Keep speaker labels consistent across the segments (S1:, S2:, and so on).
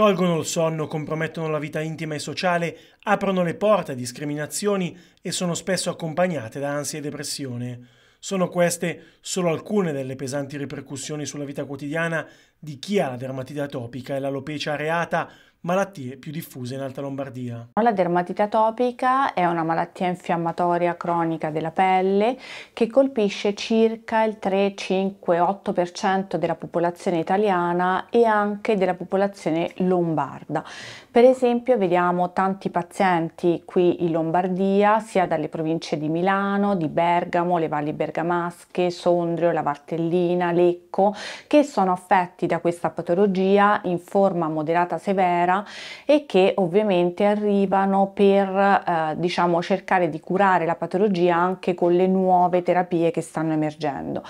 S1: Tolgono il sonno, compromettono la vita intima e sociale, aprono le porte a discriminazioni e sono spesso accompagnate da ansia e depressione. Sono queste solo alcune delle pesanti ripercussioni sulla vita quotidiana di chi ha la dermatite atopica e l'alopecia areata malattie più diffuse in Alta Lombardia.
S2: La dermatite atopica è una malattia infiammatoria cronica della pelle che colpisce circa il 3, 5, 8% della popolazione italiana e anche della popolazione lombarda. Per esempio vediamo tanti pazienti qui in Lombardia, sia dalle province di Milano, di Bergamo, le valli bergamasche, Sondrio, la Vartellina, Lecco, che sono affetti da questa patologia in forma moderata severa leggera e che ovviamente arrivano per eh, diciamo cercare di curare la patologia anche con le nuove terapie che stanno emergendo.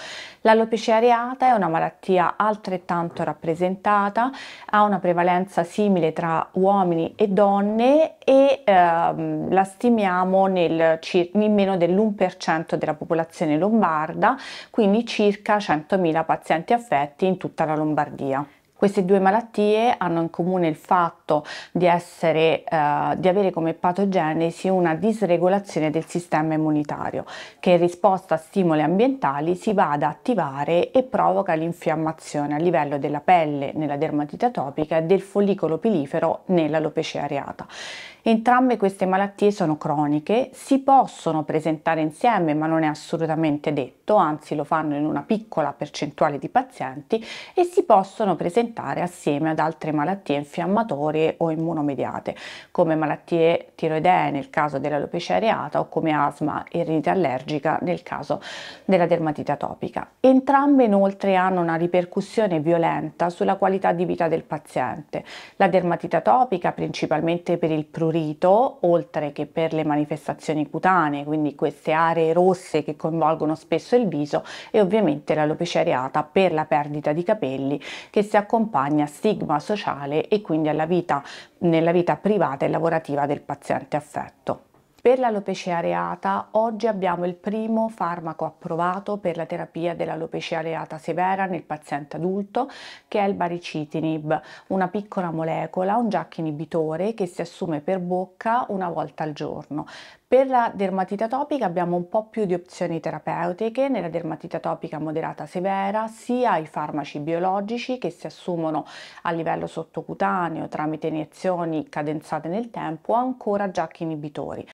S2: L'alopecia areata è una malattia altrettanto rappresentata, ha una prevalenza simile tra uomini e donne e ehm, la stimiamo nel, in meno dell'1% della popolazione lombarda, quindi circa 100.000 pazienti affetti in tutta la Lombardia. Queste due malattie hanno in comune il fatto di, essere, eh, di avere come patogenesi una disregolazione del sistema immunitario che in risposta a stimoli ambientali si va ad attivare e provoca l'infiammazione a livello della pelle nella dermatite atopica e del follicolo pilifero nella nell'alopecia areata. Entrambe queste malattie sono croniche, si possono presentare insieme ma non è assolutamente detto, anzi lo fanno in una piccola percentuale di pazienti e si possono presentare assieme ad altre malattie infiammatorie o immunomediate come malattie tiroidee nel caso dell'alopecia areata o come asma e rinite allergica nel caso della dermatite atopica. Entrambe inoltre hanno una ripercussione violenta sulla qualità di vita del paziente. La dermatite atopica principalmente per il prurito, oltre che per le manifestazioni cutanee, quindi queste aree rosse che coinvolgono spesso il viso e ovviamente l'alopecia areata per la perdita di capelli che si accompagna a stigma sociale e quindi alla vita, nella vita privata e lavorativa del paziente paziente affetto. Per l'alopecia areata oggi abbiamo il primo farmaco approvato per la terapia dell'alopecia areata severa nel paziente adulto che è il baricitinib, una piccola molecola, un JAK inibitore che si assume per bocca una volta al giorno. Per la dermatite atopica abbiamo un po' più di opzioni terapeutiche, nella dermatite atopica moderata severa sia i farmaci biologici che si assumono a livello sottocutaneo tramite iniezioni cadenzate nel tempo, o ancora JAK inibitori.